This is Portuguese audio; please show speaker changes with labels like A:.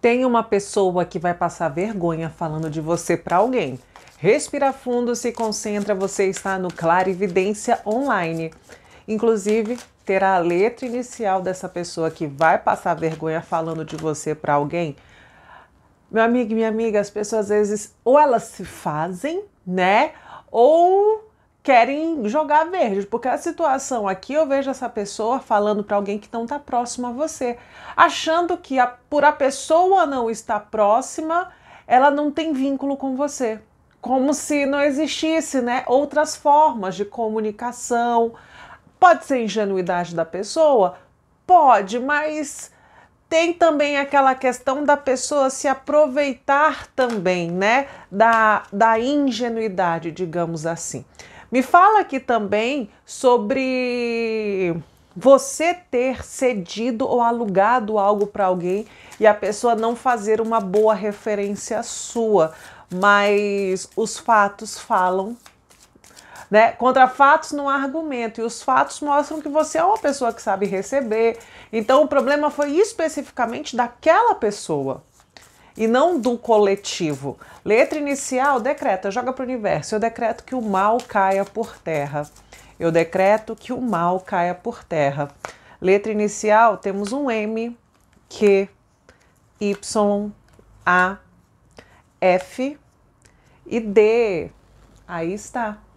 A: tem uma pessoa que vai passar vergonha falando de você para alguém. Respira fundo, se concentra, você está no Clarividência Online. Inclusive, terá a letra inicial dessa pessoa que vai passar vergonha falando de você para alguém. Meu amigo e minha amiga, as pessoas às vezes ou elas se fazem, né? Ou querem jogar verde, porque a situação aqui eu vejo essa pessoa falando para alguém que não está próximo a você, achando que a, por a pessoa não estar próxima, ela não tem vínculo com você, como se não existisse, né, outras formas de comunicação. Pode ser ingenuidade da pessoa, pode, mas tem também aquela questão da pessoa se aproveitar também, né, da, da ingenuidade, digamos assim. Me fala aqui também sobre você ter cedido ou alugado algo para alguém e a pessoa não fazer uma boa referência sua, mas os fatos falam. Né? Contra fatos não há argumento, e os fatos mostram que você é uma pessoa que sabe receber. Então o problema foi especificamente daquela pessoa e não do coletivo. Letra inicial, decreta, joga para o universo. Eu decreto que o mal caia por terra. Eu decreto que o mal caia por terra. Letra inicial, temos um M, Q, Y, A, F e D. Aí está.